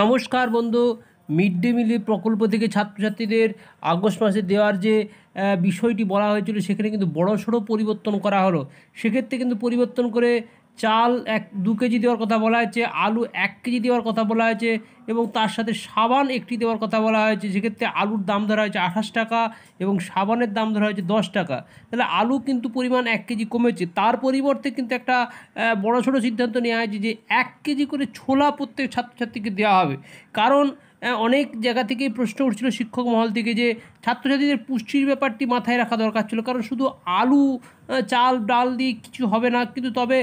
নমস্কার বন্ধু mid day মিলে প্রকল্প থেকে ছাত্রছাত্রীদের আগস্ট মাসে দেওয়ার যে বিষয়টি বলা হয়েছিল সেখানে কিন্তু বড়সড় পরিবর্তন করা হলো সেক্ষেত্রে কিন্তু পরিবর্তন করে চাল এক দু কেজি দেওয়ার কথা বলা হয়েছে আলু এক কেজি দেওয়ার কথা বলা হয়েছে এবং তার সাথে সাবান একটি দেওয়ার কথা বলা হয়েছে সেক্ষেত্রে আলুর দাম ধরা হয়েছে আঠাশ টাকা এবং সাবানের দাম ধরা হয়েছে দশ টাকা তাহলে আলু কিন্তু পরিমাণ এক কেজি কমেছে তার পরিবর্তে কিন্তু একটা বড় ছোটো সিদ্ধান্ত নেওয়া হয়েছে যে এক কেজি করে ছোলা প্রত্যেক ছাত্রছাত্রীকে দেওয়া হবে কারণ অনেক জায়গা থেকেই প্রশ্ন উঠছিল শিক্ষক মহল থেকে যে ছাত্রছাত্রীদের পুষ্টির ব্যাপারটি মাথায় রাখা দরকার ছিল কারণ শুধু আলু চাল ডাল দিয়ে কিছু হবে না কিন্তু তবে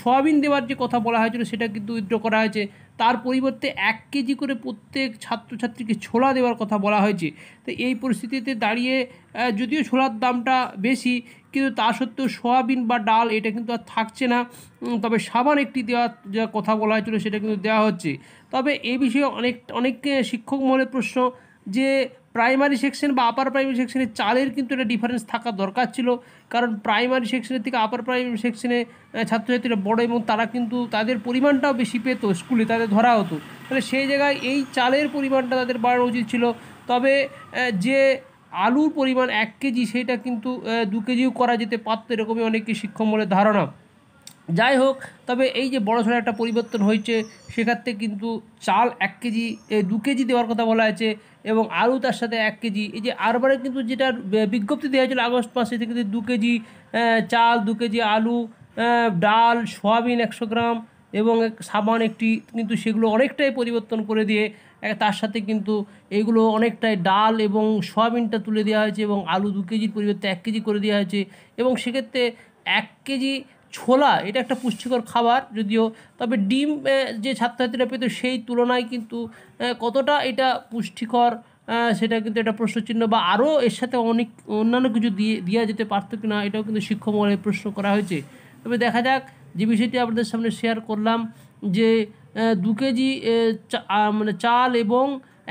সয়াবিন দেওয়ার যে কথা বলা হয়েছিল সেটা কিন্তু উইথড্র করা হয়েছে তার পরিবর্তে এক কেজি করে প্রত্যেক ছাত্রছাত্রীকে ছোলা দেওয়ার কথা বলা হয়েছে তো এই পরিস্থিতিতে দাঁড়িয়ে যদিও ছোলার দামটা বেশি কিন্তু তা সত্ত্বেও সয়াবিন বা ডাল এটা কিন্তু আর থাকছে না তবে সাবান একটি দেওয়ার যা কথা বলা হয়েছিল সেটা কিন্তু দেওয়া হচ্ছে তবে এ বিষয়ে অনেক অনেক শিক্ষক মহলের প্রশ্ন যে প্রাইমারি সেকশন বা আপার প্রাইমারি সেকশনে চালের কিন্তু একটা ডিফারেন্স থাকা দরকার ছিল কারণ প্রাইমারি সেকশনের থেকে আপার প্রাইমারি সেকশনে ছাত্রছাত্রীরা বড় এবং তারা কিন্তু তাদের পরিমাণটাও বেশি পেত স্কুলে তাদের ধরা হতো তাহলে সেই জায়গায় এই চালের পরিমাণটা তাদের বাড়ানো উচিত ছিল তবে যে আলুর পরিমাণ এক কেজি সেটা কিন্তু দু কেজিও করা যেতে পারতো এরকমই অনেকে শিক্ষকমূলের ধারণা যাই হোক তবে এই যে বড় সড়ো একটা পরিবর্তন হয়েছে সেক্ষেত্রে কিন্তু চাল এক কেজি দু কেজি দেওয়ার কথা বলা হয়েছে এবং আলু তার সাথে এক কেজি এই যে আরবারে কিন্তু যেটা বিজ্ঞপ্তি দেওয়া হয়েছিল আগস্ট মাসে কিন্তু দু কেজি চাল দু কেজি আলু ডাল সয়াবিন একশো গ্রাম এবং সাবান একটি কিন্তু সেগুলো অনেকটাই পরিবর্তন করে দিয়ে তার সাথে কিন্তু এগুলো অনেকটাই ডাল এবং সয়াবিনটা তুলে দেওয়া হয়েছে এবং আলু দু কেজির পরিবর্তে এক কেজি করে দেওয়া হয়েছে এবং সেক্ষেত্রে এক কেজি ছোলা এটা একটা পুষ্টিকর খাবার যদিও তবে ডিম যে ছাত্রছাত্রীরা পেত সেই তুলনায় কিন্তু কতটা এটা পুষ্টিকর সেটা কিন্তু একটা প্রশ্নচিহ্ন বা আরও এর সাথে অনেক অন্যান্য কিছু দিয়ে দেওয়া যেতে পারত কি না এটাও কিন্তু শিক্ষকমহলে প্রশ্ন করা হয়েছে তবে দেখা যাক যে বিষয়টি আপনাদের সামনে শেয়ার করলাম যে দু কেজি মানে চাল এবং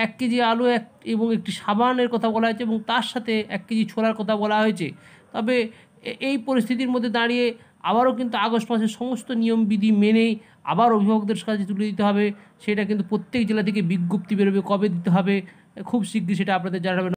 এক কেজি আলু এক এবং একটি সাবানের কথা বলা হয়েছে এবং তার সাথে এক কেজি ছোলার কথা বলা হয়েছে তবে এই পরিস্থিতির মধ্যে দাঁড়িয়ে আবারও কিন্তু আগস্ট মাসের সমস্ত নিয়মবিধি মেনেই আবার অভিভাবকদের কাছে তুলে দিতে হবে সেটা কিন্তু প্রত্যেক জেলা থেকে বিজ্ঞপ্তি বেরোবে কবে দিতে হবে খুব শীঘ্রই সেটা আপনাদের জানাবেন